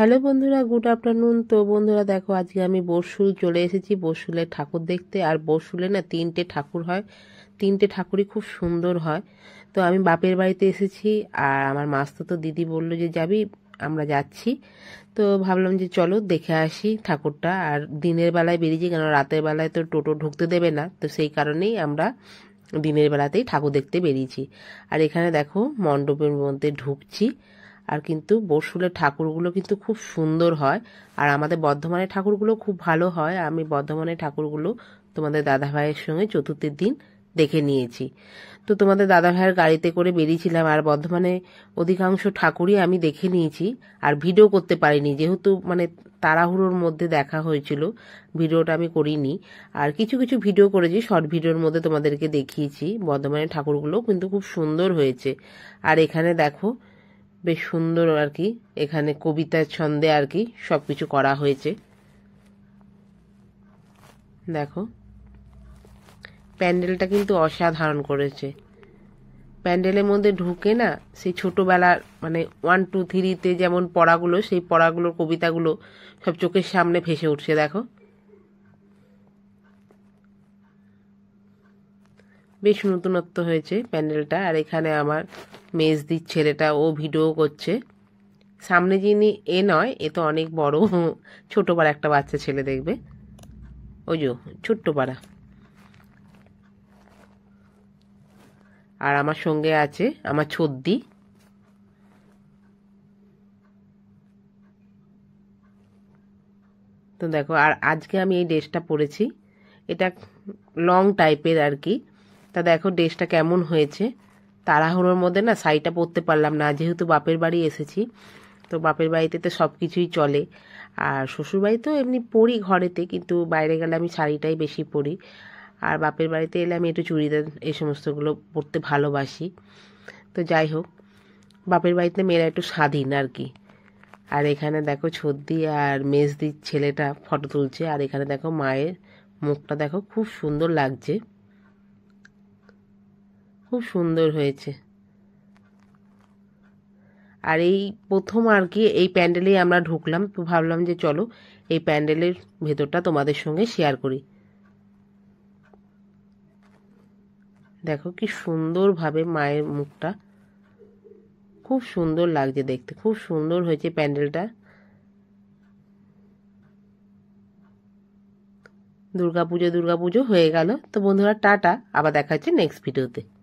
hello বন্ধুরা good afternoon তো বন্ধুরা দেখো আজকে আমি বসুল চলে এসেছি বসুলের ঠাকুর দেখতে আর বসুলে না তিনটে ঠাকুর হয় তিনটে ঠাকুরই খুব সুন্দর হয় তো আমি বাপের বাড়িতে এসেছি আর আমার মাস্তো তো দিদি বললো যে যাবি আমরা যাচ্ছি তো ভাবলাম যে চলো দেখে আসি ঠাকুরটা আর দিনের বেলায় বেরিয়েছি কেন রাতের বেলায় তো টোটো ঢুকতে দেবে না তো সেই কারণেই আমরা দিনের বেলাতেই ঠাকুর দেখতে বেরিয়েছি আর এখানে দেখো মণ্ডপের মধ্যে ঢুকছি আর কিন্তু বসুলের ঠাকুরগুলো কিন্তু খুব সুন্দর হয় আর আমাদের বর্ধমানের ঠাকুরগুলো খুব ভালো হয় আমি বর্ধমানের ঠাকুরগুলো তোমাদের দাদাভাইয়ের সঙ্গে চতুর্থের দিন দেখে নিয়েছি তো তোমাদের দাদা ভাইয়ের গাড়িতে করে বেরিয়েছিলাম আর বর্ধমানে অধিকাংশ ঠাকুরই আমি দেখে নিয়েছি আর ভিডিও করতে পারিনি যেহেতু মানে তাড়াহুড়োর মধ্যে দেখা হয়েছিল ভিডিওটা আমি করিনি আর কিছু কিছু ভিডিও করেছি শর্ট ভিডিওর মধ্যে তোমাদেরকে দেখিয়েছি বর্ধমানের ঠাকুরগুলো কিন্তু খুব সুন্দর হয়েছে আর এখানে দেখো বেশ সুন্দর আর কি এখানে কবিতার ছন্দে আর কি সব কিছু করা হয়েছে দেখো প্যান্ডেলটা কিন্তু অসাধারণ করেছে প্যান্ডেলের মধ্যে ঢুকে না সেই ছোটোবেলার মানে ওয়ান টু থ্রিতে যেমন পড়াগুলো সেই পড়াগুলোর কবিতাগুলো সব চোখের সামনে ভেসে উঠছে দেখো বেশ নতুনত্ব হয়েছে প্যান্ডেলটা আর এখানে আমার মেজদির ছেলেটা ও ভিডিও করছে সামনে যিনি এ নয় এ তো অনেক বড় ছোটো পাড়া একটা বাচ্চা ছেলে দেখবে ওই যে ছোট্ট পাড়া আর আমার সঙ্গে আছে আমার ছদ্দি তো দেখো আর আজকে আমি এই ড্রেসটা পরেছি এটা লং টাইপের আর কি তা দেখো ড্রেসটা কেমন হয়েছে তাড়াহুড়োর মধ্যে না শাড়িটা পরতে পারলাম না যেহেতু বাপের বাড়ি এসেছি তো বাপের বাড়িতে তো সব কিছুই চলে আর শ্বশুরবাড়ি তো এমনি পরি ঘরেতে কিন্তু বাইরে গেলে আমি শাড়িটাই বেশি পরি আর বাপের বাড়িতে এলে আমি একটু চুড়িদার এই সমস্তগুলো পরতে ভালোবাসি তো যাই হোক বাপের বাড়িতে মেয়েরা একটু স্বাধীন আর কি আর এখানে দেখো ছদ্দি আর মেজদির ছেলেটা ফটো তুলছে আর এখানে দেখো মায়ের মুখটা দেখো খুব সুন্দর লাগছে খুব সুন্দর হয়েছে আর এই প্রথম আর কি এই প্যান্ডেলেই আমরা ঢুকলাম তো ভাবলাম যে চলো এই প্যান্ডেলের ভেতরটা তোমাদের সঙ্গে শেয়ার করি দেখো কি সুন্দরভাবে মায়ের মুখটা খুব সুন্দর লাগছে দেখতে খুব সুন্দর হয়েছে প্যান্ডেলটা দুর্গাপুজো দুর্গাপুজো হয়ে গেল তো বন্ধুরা টাটা আবার দেখা হচ্ছে নেক্সট ভিডিওতে